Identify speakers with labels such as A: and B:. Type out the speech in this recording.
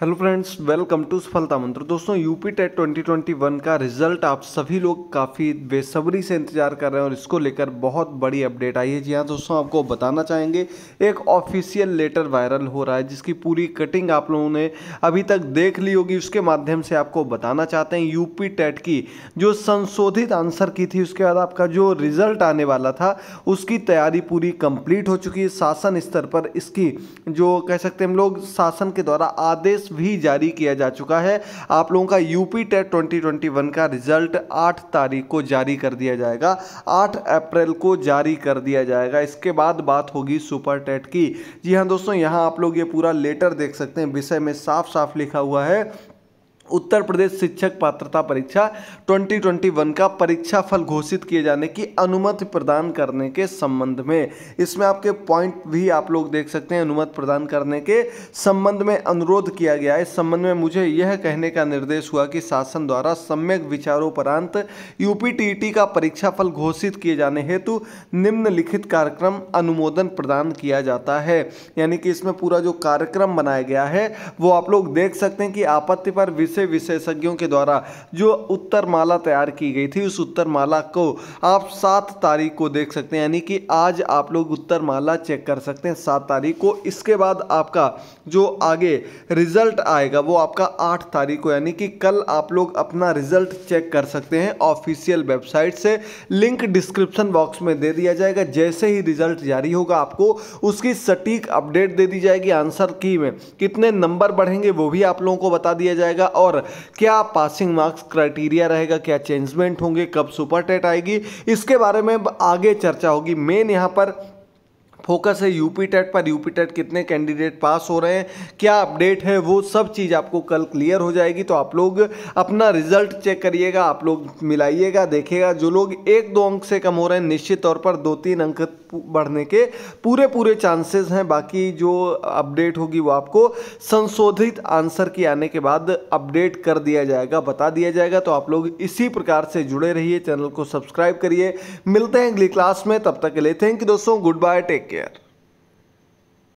A: hello friends welcome to सफलता मंत्र दोस्तों यूपी टेट 2021 का रिजल्ट आप सभी लोग काफ़ी बेसब्री से इंतजार कर रहे हैं और इसको लेकर बहुत बड़ी अपडेट आई है जी हाँ दोस्तों आपको बताना चाहेंगे एक ऑफिशियल लेटर वायरल हो रहा है जिसकी पूरी कटिंग आप लोगों ने अभी तक देख ली होगी उसके माध्यम से आपको बताना चाहते हैं यूपी टेट की जो संशोधित आंसर की थी उसके बाद आपका जो रिजल्ट आने वाला था उसकी तैयारी पूरी कंप्लीट हो चुकी है शासन स्तर पर इसकी जो कह सकते हैं हम लोग शासन के द्वारा आदेश भी जारी किया जा चुका है आप लोगों का यूपी टेट वन का रिजल्ट आठ तारीख को जारी कर दिया जाएगा आठ अप्रैल को जारी कर दिया जाएगा इसके बाद बात होगी सुपर टेट की जी हाँ दोस्तों यहाँ आप लोग ये पूरा लेटर देख सकते हैं विषय में साफ साफ लिखा हुआ है उत्तर प्रदेश शिक्षक पात्रता परीक्षा 2021 का परीक्षा फल घोषित किए जाने की अनुमति प्रदान करने के संबंध में इसमें आपके पॉइंट भी आप लोग देख सकते हैं अनुमति प्रदान करने के संबंध में अनुरोध किया गया है इस संबंध में मुझे यह कहने का निर्देश हुआ कि शासन द्वारा सम्यक विचारोपरांत यूपीटीटी e का परीक्षा फल घोषित किए जाने हेतु निम्नलिखित कार्यक्रम अनुमोदन प्रदान किया जाता है यानी कि इसमें पूरा जो कार्यक्रम बनाया गया है वो आप लोग देख सकते हैं कि आपत्ति पर विषय ऐसे विशेषज्ञों के द्वारा जो उत्तर माला तैयार की गई थी उस उत्तर माला को आप सात तारीख को देख सकते हैं यानी कि आज आप लोग उत्तर माला चेक कर सकते हैं सात तारीख को इसके बाद आपका जो आगे रिजल्ट आएगा वो आपका आठ तारीख को यानी कि कल आप लोग अपना रिजल्ट चेक कर सकते हैं ऑफिशियल वेबसाइट से लिंक डिस्क्रिप्शन बॉक्स में दे दिया जाएगा जैसे ही रिजल्ट जारी होगा आपको उसकी सटीक अपडेट दे दी जाएगी आंसर की में कितने नंबर बढ़ेंगे वो भी आप लोगों को बता दिया जाएगा और और क्या पासिंग मार्क्स क्राइटेरिया रहेगा क्या चेंजमेंट होंगे कब सुपर टेट आएगी इसके बारे में आगे चर्चा होगी मेन यहाँ पर फोकस है यूपी टेट e पर यूपी टेट e कितने कैंडिडेट पास हो रहे हैं क्या अपडेट है वो सब चीज़ आपको कल क्लियर हो जाएगी तो आप लोग अपना रिजल्ट चेक करिएगा आप लोग मिलाइएगा देखिएगा जो लोग एक दो अंक से कम हो रहे हैं निश्चित तौर पर दो तीन अंक बढ़ने के पूरे पूरे चांसेस हैं बाकी जो अपडेट होगी वो आपको संशोधित आंसर की आने के बाद अपडेट कर दिया जाएगा बता दिया जाएगा तो आप लोग इसी प्रकार से जुड़े रहिए चैनल को सब्सक्राइब करिए मिलते हैं अगली क्लास में तब तक के लिए थैंक यू दोस्तों गुड बाय टेक केयर